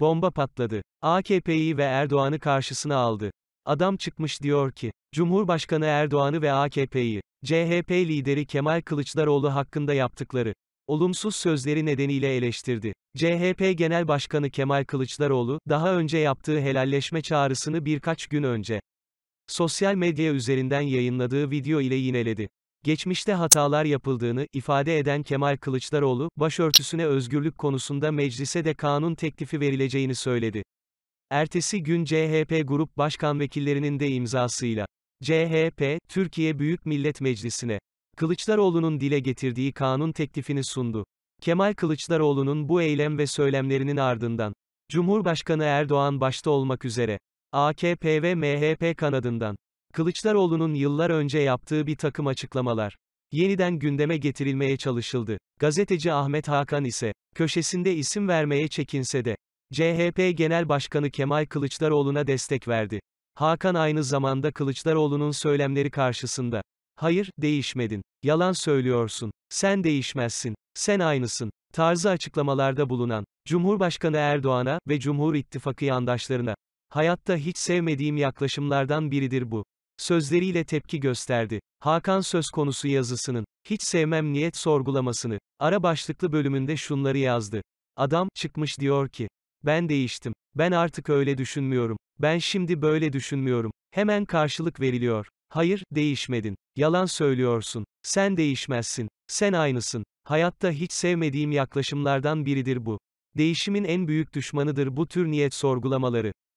Bomba patladı. AKP'yi ve Erdoğan'ı karşısına aldı. Adam çıkmış diyor ki, Cumhurbaşkanı Erdoğan'ı ve AKP'yi, CHP lideri Kemal Kılıçdaroğlu hakkında yaptıkları, olumsuz sözleri nedeniyle eleştirdi. CHP Genel Başkanı Kemal Kılıçdaroğlu, daha önce yaptığı helalleşme çağrısını birkaç gün önce, sosyal medya üzerinden yayınladığı video ile yineledi. Geçmişte hatalar yapıldığını ifade eden Kemal Kılıçdaroğlu, başörtüsüne özgürlük konusunda meclise de kanun teklifi verileceğini söyledi. Ertesi gün CHP Grup Başkan Vekillerinin de imzasıyla CHP Türkiye Büyük Millet Meclisi'ne Kılıçdaroğlu'nun dile getirdiği kanun teklifini sundu. Kemal Kılıçdaroğlu'nun bu eylem ve söylemlerinin ardından Cumhurbaşkanı Erdoğan başta olmak üzere AKP ve MHP kanadından Kılıçdaroğlu'nun yıllar önce yaptığı bir takım açıklamalar yeniden gündeme getirilmeye çalışıldı. Gazeteci Ahmet Hakan ise köşesinde isim vermeye çekinse de CHP Genel Başkanı Kemal Kılıçdaroğlu'na destek verdi. Hakan aynı zamanda Kılıçdaroğlu'nun söylemleri karşısında "Hayır, değişmedin. Yalan söylüyorsun. Sen değişmezsin. Sen aynısın." tarzı açıklamalarda bulunan Cumhurbaşkanı Erdoğan'a ve Cumhur İttifakı yandaşlarına hayatta hiç sevmediğim yaklaşımlardan biridir bu sözleriyle tepki gösterdi. Hakan söz konusu yazısının, hiç sevmem niyet sorgulamasını, ara başlıklı bölümünde şunları yazdı. Adam, çıkmış diyor ki, ben değiştim, ben artık öyle düşünmüyorum, ben şimdi böyle düşünmüyorum, hemen karşılık veriliyor. Hayır, değişmedin, yalan söylüyorsun, sen değişmezsin, sen aynısın, hayatta hiç sevmediğim yaklaşımlardan biridir bu. Değişimin en büyük düşmanıdır bu tür niyet sorgulamaları.